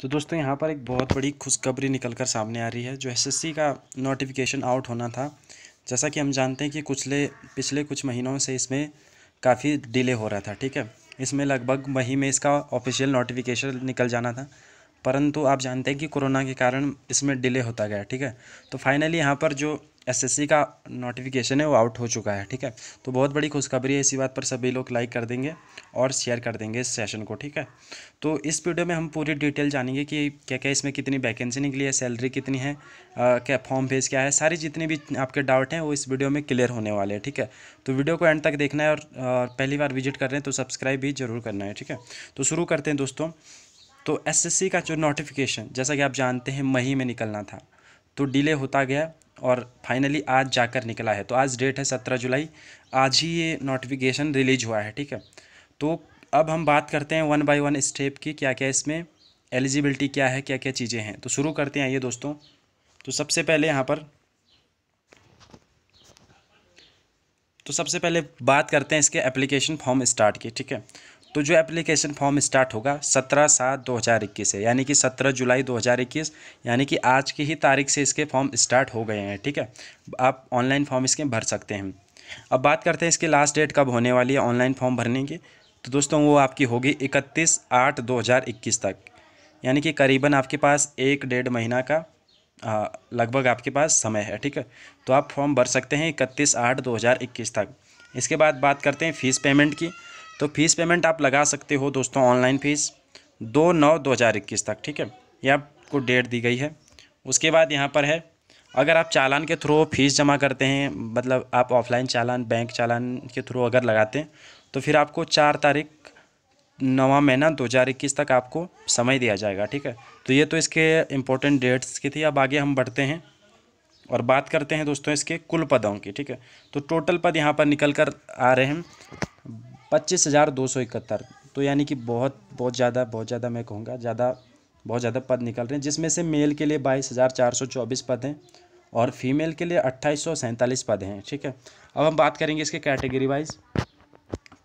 तो दोस्तों यहाँ पर एक बहुत बड़ी खुशखबरी निकल कर सामने आ रही है जो एसएससी का नोटिफिकेशन आउट होना था जैसा कि हम जानते हैं कि कुछले पिछले कुछ महीनों से इसमें काफ़ी डिले हो रहा था ठीक है इसमें लगभग वही में इसका ऑफिशियल नोटिफिकेशन निकल जाना था परंतु आप जानते हैं कि कोरोना के कारण इसमें डिले होता गया ठीक है तो फाइनली यहाँ पर जो एसएससी का नोटिफिकेशन है वो आउट हो चुका है ठीक है तो बहुत बड़ी खुशखबरी है इसी बात पर सभी लोग लाइक कर देंगे और शेयर कर देंगे इस सेशन को ठीक है तो इस वीडियो में हम पूरी डिटेल जानेंगे कि क्या क्या इसमें कितनी वैकेंसी निकली है सैलरी कितनी है आ, क्या फॉर्म फेज क्या है सारी जितनी भी आपके डाउट हैं वो इस वीडियो में क्लियर होने वाले हैं ठीक है तो वीडियो को एंड तक देखना है और पहली बार विजिट कर रहे हैं तो सब्सक्राइब भी जरूर करना है ठीक है तो शुरू करते हैं दोस्तों तो एस का जो नोटिफिकेशन जैसा कि आप जानते हैं मई में निकलना था तो डिले होता गया और फाइनली आज जाकर निकला है तो आज डेट है सत्रह जुलाई आज ही ये नोटिफिकेशन रिलीज हुआ है ठीक है तो अब हम बात करते हैं वन बाय वन स्टेप की क्या क्या इसमें एलिजिबिलिटी क्या है क्या क्या चीज़ें हैं तो शुरू करते हैं आइए दोस्तों तो सबसे पहले यहाँ पर तो सबसे पहले बात करते हैं इसके एप्लीकेशन फॉर्म स्टार्ट की ठीक है तो जो एप्लीकेशन फॉर्म स्टार्ट होगा सत्रह सात दो हज़ार इक्कीस से यानी कि सत्रह जुलाई दो हज़ार इक्कीस यानी कि आज की ही तारीख से इसके फॉर्म स्टार्ट हो गए हैं ठीक है आप ऑनलाइन फॉर्म इसके भर सकते हैं अब बात करते हैं इसके लास्ट डेट कब होने वाली है ऑनलाइन फॉर्म भरने की तो दोस्तों वो आपकी होगी इकतीस आठ दो हज़ार इक्कीस तक यानी कि करीबन आपके पास एक डेढ़ महीना का लगभग आपके पास समय है ठीक है तो आप फॉर्म भर सकते हैं इकतीस आठ दो हज़ार इक्कीस तक इसके बाद बात करते हैं फ़ीस पेमेंट की तो फीस पेमेंट आप लगा सकते हो दोस्तों ऑनलाइन फीस दो नौ दो हज़ार इक्कीस तक ठीक है ये आपको डेट दी गई है उसके बाद यहाँ पर है अगर आप चालान के थ्रू फीस जमा करते हैं मतलब आप ऑफलाइन चालान बैंक चालान के थ्रू अगर लगाते हैं तो फिर आपको चार तारीख नवा महीना दो हज़ार इक्कीस तक आपको समय दिया जाएगा ठीक है तो ये तो इसके इम्पोर्टेंट डेट्स की थी अब आगे हम बढ़ते हैं और बात करते हैं दोस्तों इसके कुल पदों की ठीक है तो टोटल पद यहाँ पर निकल कर आ रहे हैं पच्चीस हज़ार दो सौ इकहत्तर तो यानी कि बहुत बहुत ज़्यादा बहुत ज़्यादा मैं कहूँगा ज़्यादा बहुत ज़्यादा पद निकल रहे हैं जिसमें से मेल के लिए बाईस हज़ार चार सौ चौबीस पद हैं और फीमेल के लिए अट्ठाईस सौ सैंतालीस पद हैं ठीक है अब हम बात करेंगे इसके कैटेगरी वाइज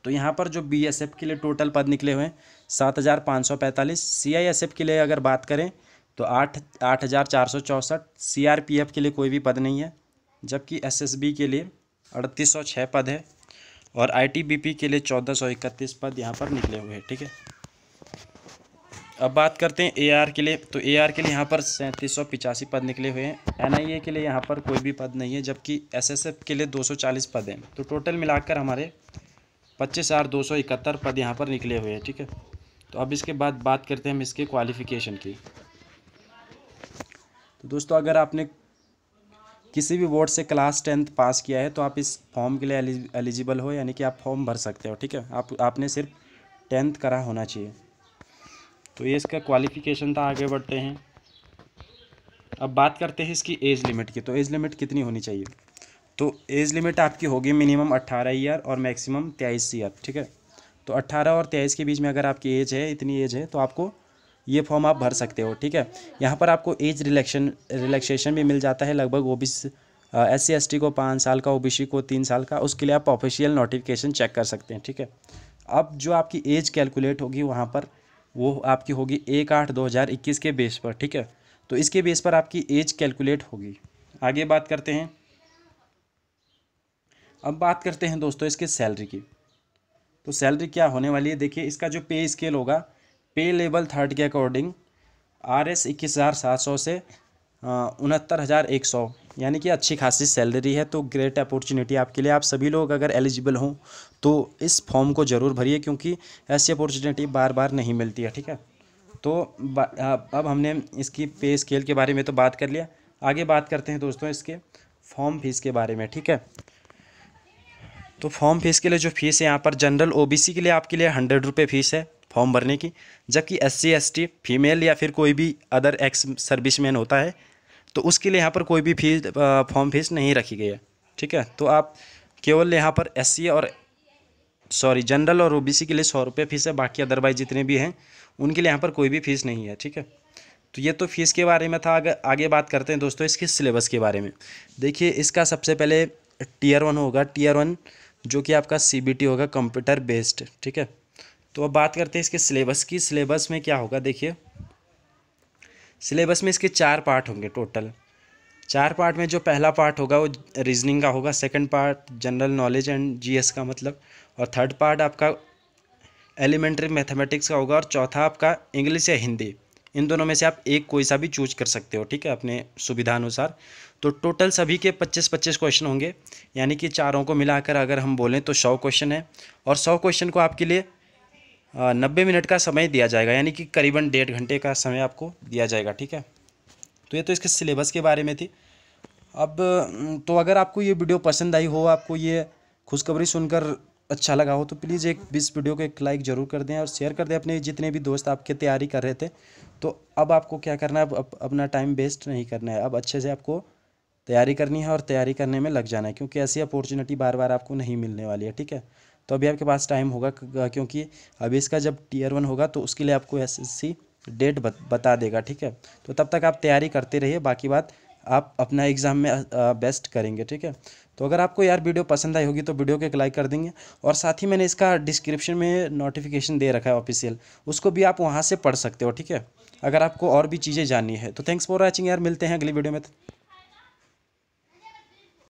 तो यहाँ पर जो बी एस एफ के लिए टोटल पद निकले हुए हैं सात हज़ार पाँच सौ पैंतालीस सी आई एस एफ के लिए अगर बात करें तो आठ आठ हज़ार चार सौ चौंसठ सी आर पी एफ के लिए कोई भी पद नहीं है जबकि एस एस बी के लिए अड़तीस सौ छः पद है और आईटीबीपी के लिए चौदह सौ इकतीस पद यहाँ पर निकले हुए हैं ठीक है अब बात करते हैं एआर के लिए तो एआर के लिए यहाँ पर सैंतीस सौ पिचासी पद निकले हुए हैं एनआईए के लिए यहाँ पर कोई भी पद नहीं है जबकि एसएसएफ के लिए दो सौ चालीस पद हैं तो टोटल मिलाकर हमारे पच्चीस हज़ार दो सौ इकहत्तर पद यहाँ पर निकले हुए हैं ठीक है तो अब इसके बाद बात करते हैं हम इसके क्वालिफ़िकेशन की तो दोस्तों अगर आपने किसी भी बोर्ड से क्लास टेंथ पास किया है तो आप इस फॉर्म के लिए एलिजिबल हो यानी कि आप फॉर्म भर सकते हो ठीक है आप आपने सिर्फ टेंथ करा होना चाहिए तो ये इसका क्वालिफिकेशन था आगे बढ़ते हैं अब बात करते हैं इसकी एज लिमिट की तो एज लिमिट कितनी होनी चाहिए तो एज लिमिट आपकी होगी मिनिमम अट्ठारह ईयर और मैक्सिमम तेईस ईयर ठीक है तो अट्ठारह और तेईस के बीच में अगर आपकी एज है इतनी एज है तो आपको ये फॉर्म आप भर सकते हो ठीक है यहाँ पर आपको एज रिलेक्शन रिलैक्सेशन भी मिल जाता है लगभग O B S C S T को पाँच साल का ओ बी सी को तीन साल का उसके लिए आप ऑफिशियल नोटिफिकेशन चेक कर सकते हैं ठीक है अब जो आपकी एज कैलकुलेट होगी वहाँ पर वो आपकी होगी एक आठ दो हज़ार इक्कीस के बेस पर ठीक है तो इसके बेस पर आपकी एज कैलकुलेट होगी आगे बात करते हैं अब बात करते हैं दोस्तों इसके सैलरी की तो सैलरी क्या होने वाली है देखिए इसका जो पे स्केल होगा पे लेवल थर्ड के अकॉर्डिंग आर एस इक्कीस हज़ार सात सौ से उनहत्तर हज़ार एक सौ यानी कि अच्छी खासी सैलरी है तो ग्रेट अपॉर्चुनिटी आपके लिए आप सभी लोग अगर एलिजिबल हों तो इस फॉर्म को ज़रूर भरिए क्योंकि ऐसी अपॉर्चुनिटी बार बार नहीं मिलती है ठीक है तो अब हमने इसकी पे स्केल के बारे में तो बात कर लिया आगे बात करते हैं दोस्तों इसके फॉर्म फीस के बारे में ठीक है तो फॉर्म फीस के लिए जो फीस है यहाँ पर जनरल ओबीसी के लिए आपके लिए हंड्रेड रुपये फीस है फॉर्म भरने की जबकि S C S T female या फिर कोई भी अदर एक्स सर्विसमैन होता है तो उसके लिए यहाँ पर कोई भी फीस फॉर्म फीस नहीं रखी गई है ठीक है तो आप केवल यहाँ पर एस और सॉरी जनरल और ओबीसी के लिए सौ रुपये फीस है बाकी अदरवाइज जितने भी हैं उनके लिए यहाँ पर कोई भी फीस नहीं है ठीक है तो ये तो फीस के बारे में था अगर आगे बात करते हैं दोस्तों इसके सिलेबस के बारे में देखिए इसका सबसे पहले टीयर वन होगा टीयर वन जो कि आपका सी होगा कंप्यूटर बेस्ड ठीक है तो अब बात करते हैं इसके सिलेबस की सिलेबस में क्या होगा देखिए सिलेबस में इसके चार पार्ट होंगे टोटल चार पार्ट में जो पहला पार्ट होगा वो रीजनिंग का होगा second part general knowledge and GS का मतलब और थर्ड पार्ट आपका एलिमेंट्री मैथमेटिक्स का होगा और चौथा आपका इंग्लिश या हिंदी इन दोनों में से आप एक कोई सा भी चूज कर सकते हो ठीक है अपने सुविधा अनुसार तो टोटल सभी के 25-25 क्वेश्चन होंगे यानी कि चारों को मिलाकर अगर हम बोलें तो सौ क्वेश्चन है और सौ क्वेश्चन को आपके लिए नब्बे मिनट का समय दिया जाएगा यानी कि करीबन डेढ़ घंटे का समय आपको दिया जाएगा ठीक है तो ये तो इसके सिलेबस के बारे में थी अब तो अगर आपको ये वीडियो पसंद आई हो आपको ये खुशखबरी सुनकर अच्छा लगा हो तो प्लीज़ एक इस वीडियो को एक लाइक ज़रूर कर दें और शेयर कर दें अपने जितने भी दोस्त आपके तैयारी कर रहे थे तो अब आपको क्या करना है अब अपना टाइम वेस्ट नहीं करना है अब अच्छे से आपको तैयारी करनी है और तैयारी करने में लग जाना है क्योंकि ऐसी अपॉर्चुनिटी बार बार आपको नहीं मिलने वाली है ठीक है तो अभी आपके पास टाइम होगा क्योंकि अभी इसका जब टीयर वन होगा तो उसके लिए आपको एस डेट बता देगा ठीक है तो तब तक आप तैयारी करते रहिए बाकी बात आप अपना एग्ज़ाम में बेस्ट करेंगे ठीक है तो अगर आपको यार वीडियो पसंद आई होगी तो वीडियो को एक लाइक कर देंगे और साथ ही मैंने इसका डिस्क्रिप्शन में नोटिफिकेशन दे रखा है ऑफिशियल उसको भी आप वहाँ से पढ़ सकते हो ठीक है अगर आपको और भी चीज़ें जाननी है तो थैंक्स फॉर वॉचिंग यार मिलते हैं अगली वीडियो में